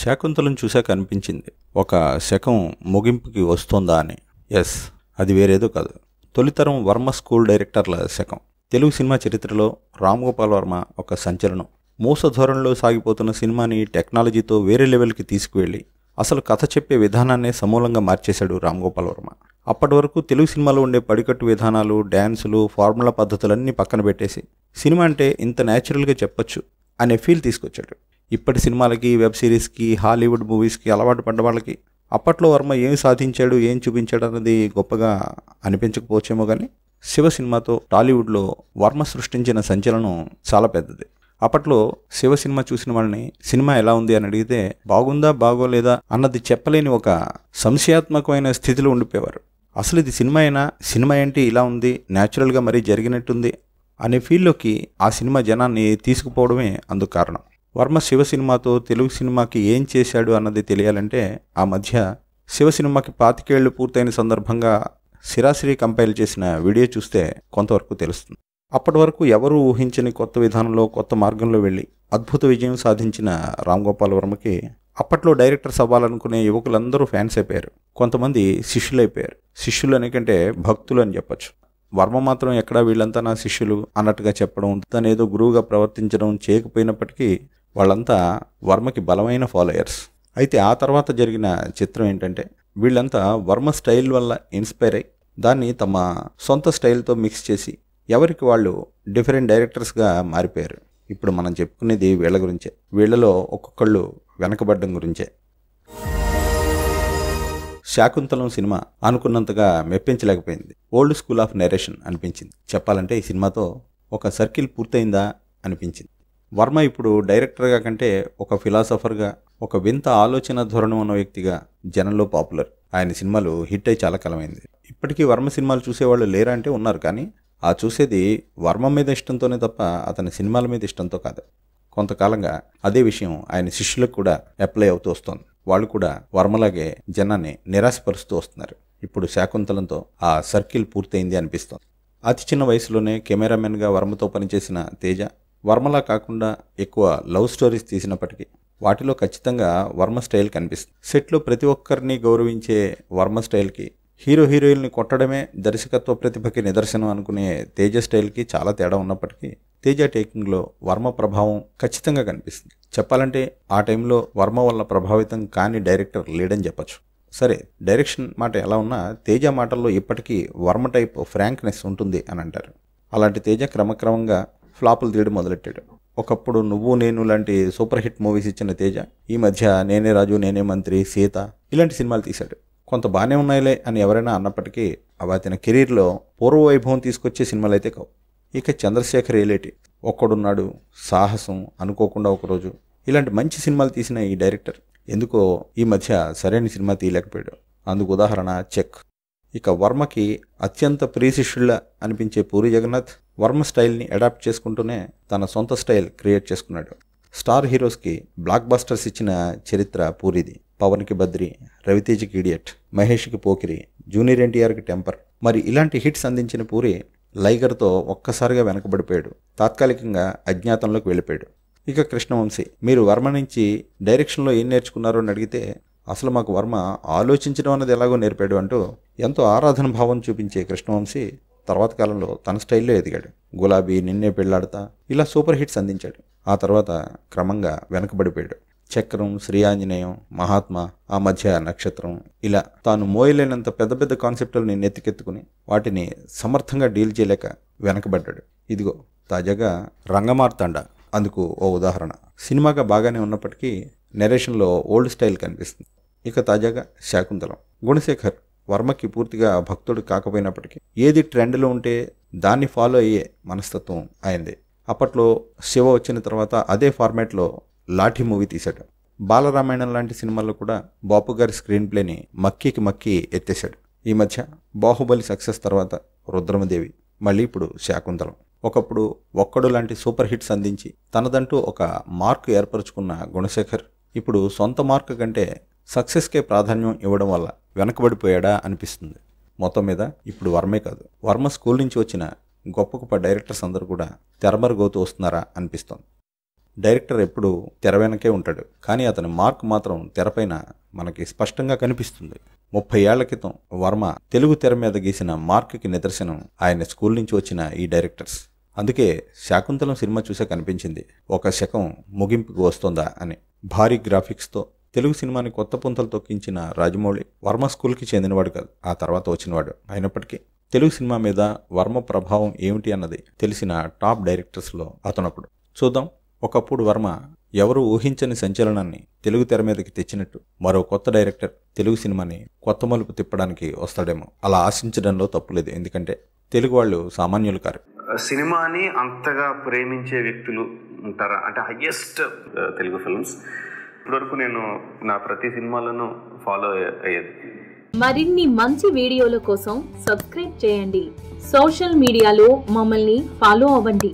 శాకుంతలను చూశాక అనిపించింది ఒక శకం ముగింపుకి వస్తోందా అని ఎస్ అది వేరేదో కాదు తొలితరం వర్మ స్కూల్ డైరెక్టర్ల శకం తెలుగు సినిమా చరిత్రలో రామ్ గోపాల్ వర్మ ఒక సంచలనం మూస ధోరణిలో సాగిపోతున్న సినిమాని టెక్నాలజీతో వేరే లెవెల్కి తీసుకువెళ్ళి అసలు కథ చెప్పే విధానాన్నే సమూలంగా మార్చేశాడు రామ్ గోపాల్ వర్మ అప్పటి వరకు తెలుగు సినిమాలో ఉండే పడికట్టు విధానాలు డ్యాన్సులు ఫార్ములా పద్ధతులన్నీ పక్కన పెట్టేసి సినిమా అంటే ఇంత న్యాచురల్గా చెప్పొచ్చు అనే ఫీల్ తీసుకొచ్చాడు ఇప్పటి సినిమాలకి వెబ్ సిరీస్కి హాలీవుడ్ మూవీస్కి అలవాటు పడ్డ వాళ్ళకి అప్పట్లో వర్మ ఏం సాధించాడు ఏం చూపించాడు అన్నది గొప్పగా అనిపించకపోవచ్చేమో కానీ శివ సినిమాతో టాలీవుడ్లో వర్మ సృష్టించిన సంచలనం చాలా పెద్దది అప్పట్లో శివ సినిమా చూసిన వాళ్ళని సినిమా ఎలా ఉంది అని అడిగితే బాగుందా బాగోలేదా అన్నది చెప్పలేని ఒక సంశయాత్మకమైన స్థితిలో ఉండిపోయేవారు అసలు ఇది సినిమా అయినా సినిమా ఏంటి ఇలా ఉంది న్యాచురల్గా మరీ జరిగినట్టుంది అనే ఫీల్లోకి ఆ సినిమా జనాన్ని తీసుకుపోవడమే అందుకు కారణం వర్మ శివ సినిమాతో తెలుగు సినిమాకి ఏం చేశాడు అన్నది తెలియాలంటే ఆ మధ్య శివ సినిమాకి పాతికేళ్లు పూర్తయిన సందర్భంగా సిరాసిరి కంపైల్ చేసిన వీడియో చూస్తే కొంతవరకు తెలుస్తుంది అప్పటి వరకు ఎవరూ ఊహించని కొత్త విధానంలో కొత్త మార్గంలో వెళ్ళి అద్భుత విజయం సాధించిన రామ్ గోపాల్ వర్మకి అప్పట్లో డైరెక్టర్స్ అవ్వాలనుకునే యువకులందరూ ఫ్యాన్స్ అయిపోయారు కొంతమంది శిష్యులైపోయారు శిష్యులు అనికంటే భక్తులు అని చెప్పచ్చు వర్మ మాత్రం ఎక్కడా వీళ్ళంతా నా శిష్యులు అన్నట్టుగా చెప్పడం తనేదో ఏదో గురువుగా ప్రవర్తించడం చేయకపోయినప్పటికీ వాళ్ళంతా వర్మకి బలమైన ఫాలోయర్స్ అయితే ఆ తర్వాత జరిగిన చిత్రం ఏంటంటే వీళ్ళంతా వర్మ స్టైల్ వల్ల ఇన్స్పైర్ అయ్యి దాన్ని తమ సొంత స్టైల్తో మిక్స్ చేసి ఎవరికి వాళ్ళు డిఫరెంట్ డైరెక్టర్స్గా మారిపోయారు ఇప్పుడు మనం చెప్పుకునేది వీళ్ళ గురించే వీళ్ళలో ఒక్కొక్కళ్ళు వెనకబడ్డం గురించే శాకుంతలం సినిమా అనుకున్నంతగా మెప్పించలేకపోయింది ఓల్డ్ స్కూల్ ఆఫ్ నెరేషన్ అనిపించింది చెప్పాలంటే ఈ సినిమాతో ఒక సర్కిల్ పూర్తయిందా అనిపించింది వర్మ ఇప్పుడు డైరెక్టర్గా కంటే ఒక ఫిలాసఫర్గా ఒక వింత ఆలోచన ధోరణి ఉన్న వ్యక్తిగా జనంలో పాపులర్ ఆయన సినిమాలు హిట్ అయి చాలా కలమైంది ఇప్పటికీ వర్మ సినిమాలు చూసేవాళ్ళు లేరా అంటే ఉన్నారు కానీ ఆ చూసేది వర్మ మీద ఇష్టంతోనే తప్ప అతని సినిమాల మీద ఇష్టంతో కాదు కొంతకాలంగా అదే విషయం ఆయన శిష్యులకు కూడా అప్లై అవుతూ వస్తోంది వాళ్ళు కూడా వర్మలాగే జనాన్ని నిరాశపరుస్తూ వస్తున్నారు ఇప్పుడు శాకుంతలంతో ఆ సర్కిల్ పూర్తయింది అనిపిస్తోంది అతి చిన్న వయసులోనే కెమెరామెన్గా వర్మతో పనిచేసిన తేజ వర్మలా కాకుండా ఎక్కువ లవ్ స్టోరీస్ తీసినప్పటికీ వాటిలో ఖచ్చితంగా వర్మ స్టైల్ కనిపిస్తుంది సెట్లో ప్రతి ఒక్కరిని గౌరవించే వర్మ స్టైల్కి హీరో హీరోయిల్ని కొట్టడమే దర్శకత్వ ప్రతిభకి నిదర్శనం అనుకునే తేజ స్టైల్కి చాలా తేడా ఉన్నప్పటికీ తేజ టేకింగ్లో వర్మ ప్రభావం ఖచ్చితంగా కనిపిస్తుంది చెప్పాలంటే ఆ టైంలో వర్మ వల్ల ప్రభావితం కాని డైరెక్టర్ లేడని చెప్పచ్చు సరే డైరెక్షన్ మాట ఎలా ఉన్నా తేజ మాటల్లో ఇప్పటికీ వర్మ టైప్ ఫ్రాంక్నెస్ ఉంటుంది అని అంటారు అలాంటి తేజ క్రమక్రమంగా ఫ్లాపులు తీయడం మొదలెట్టాడు ఒకప్పుడు నువ్వు నేను లాంటి సూపర్ హిట్ మూవీస్ ఇచ్చిన తేజ ఈ మధ్య నేనే రాజు నేనే మంత్రి సీత ఇలాంటి సినిమాలు తీశాడు కొంత బాగానే ఉన్నాయిలే అని ఎవరైనా అన్నప్పటికీ అవి అతని కెరీర్లో పూర్వ వైభవం తీసుకొచ్చే సినిమాలు అయితే కావు ఇక చంద్రశేఖర్ ఏలేటి ఒక్కడున్నాడు సాహసం అనుకోకుండా ఒకరోజు ఇలాంటి మంచి సినిమాలు తీసిన ఈ డైరెక్టర్ ఎందుకో ఈ మధ్య సరైన సినిమా తీయలేకపోయాడు అందుకు ఉదాహరణ చెక్ ఇక వర్మకి అత్యంత ప్రియశిష్యుళ్ళ అనిపించే పూరి జగన్నాథ్ వర్మ స్టైల్ని అడాప్ట్ చేసుకుంటూనే తన సొంత స్టైల్ క్రియేట్ చేసుకున్నాడు స్టార్ హీరోస్కి బ్లాక్ బస్టర్స్ ఇచ్చిన చరిత్ర పూరిది పవన్కి బద్రి రవితేజకి ఇడియట్ మహేష్కి పోకిరి జూనియర్ ఎన్టీఆర్కి టెంపర్ మరి ఇలాంటి హిట్స్ అందించిన పూరి లైగర్తో ఒక్కసారిగా వెనకబడిపోయాడు తాత్కాలికంగా అజ్ఞాతంలోకి వెళ్ళిపోయాడు ఇక కృష్ణవంశీ మీరు వర్మ నుంచి డైరెక్షన్లో ఏం నేర్చుకున్నారో అని అడిగితే అసలు మాకు వర్మ ఆలోచించడం అన్నది ఎలాగో నేర్పాడు అంటూ ఎంతో ఆరాధన భావం చూపించే కృష్ణవంశీ తర్వాత కాలంలో తన స్టైల్లో ఎదిగాడు గులాబీ నిన్నే పెళ్లాడతా ఇలా సూపర్ హిట్స్ అందించాడు ఆ తర్వాత క్రమంగా వెనకబడిపోయాడు చక్రం శ్రీ ఆంజనేయం మహాత్మ ఆ మధ్య నక్షత్రం ఇలా తాను మోయలేనంత పెద్ద పెద్ద కాన్సెప్టులని నెత్తికెత్తుకుని వాటిని సమర్థంగా డీల్ చేయలేక వెనకబడ్డాడు ఇదిగో తాజాగా రంగమార్తాండ అందుకు ఓ ఉదాహరణ సినిమాగా బాగానే ఉన్నప్పటికీ నెరేషన్లో ఓల్డ్ స్టైల్ కనిపిస్తుంది ఇక తాజాగా శాకుంతలం గుణశేఖర్ వర్మకి పూర్తిగా భక్తుడు కాకపోయినప్పటికీ ఏది ట్రెండ్లో ఉంటే దాన్ని ఫాలో అయ్యే మనస్తత్వం అయింది అప్పట్లో శివ వచ్చిన తర్వాత అదే ఫార్మాట్లో లాఠీ మూవీ తీశాడు బాలరామాయణం లాంటి సినిమాల్లో కూడా బాపు గారి స్క్రీన్ ప్లేని మక్కీకి మక్కి ఎత్తేశాడు ఈ మధ్య బాహుబలి సక్సెస్ తర్వాత రుద్రమదేవి మళ్ళీ ఇప్పుడు శాకుంతలం ఒకప్పుడు ఒక్కడు లాంటి సూపర్ హిట్స్ అందించి తనదంటూ ఒక మార్కు ఏర్పరచుకున్న గుణశేఖర్ ఇప్పుడు సొంత మార్కు కంటే సక్సెస్కే ప్రాధాన్యం ఇవ్వడం వల్ల వెనకబడిపోయాడా అనిపిస్తుంది మొత్తం మీద ఇప్పుడు వర్మే కాదు వర్మ స్కూల్ నుంచి వచ్చిన గొప్ప గొప్ప డైరెక్టర్స్ అందరూ కూడా తెరమరుగవుతూ వస్తున్నారా అనిపిస్తుంది డైరెక్టర్ ఎప్పుడు తెర వెనకే ఉంటాడు కానీ అతని మార్క్ మాత్రం తెరపైన మనకి స్పష్టంగా కనిపిస్తుంది ముప్పై ఏళ్ల క్రితం వర్మ తెలుగు తెర మీద గీసిన మార్క్కి నిదర్శనం ఆయన స్కూల్ నుంచి వచ్చిన ఈ డైరెక్టర్స్ అందుకే శాకుంతలం సినిమా చూసే కనిపించింది ఒక శకం ముగింపుకు వస్తుందా అని భారీ గ్రాఫిక్స్తో తెలుగు సినిమాని కొత్త పుంతలు తొక్కించిన రాజమౌళి వర్మ స్కూల్కి చెందినవాడు కాదు ఆ తర్వాత వచ్చినవాడు అయినప్పటికీ తెలుగు సినిమా మీద వర్మ ప్రభావం ఏమిటి అన్నది తెలిసిన టాప్ డైరెక్టర్స్లో అతనప్పుడు చూద్దాం ఒకప్పుడు వర్మ ఎవరు ఊహించని సంచలనాన్ని తెలుగు తెర మీదకి తెచ్చినట్టు మరో కొత్త డైరెక్టర్ తెలుగు సినిమాని కొత్త మలుపు తిప్పడానికి వస్తాడేమో అలా ఆశించడంలో తప్పులేదు ఎందుకంటే తెలుగు వాళ్ళు సామాన్యులు కారు సినిమాని అంతగా ప్రేమించే వ్యక్తులు ఉంటారా అంటే హయ్యెస్ట్ తెలుగు ఫిల్మ్స్ ఇప్పటివరకు నేను నా ప్రతి సినిమాలను ఫాలో అయ్యేది మరిన్ని మంచి వీడియోల కోసం సబ్స్క్రైబ్ చేయండి సోషల్ మీడియాలో మమ్మల్ని ఫాలో అవ్వండి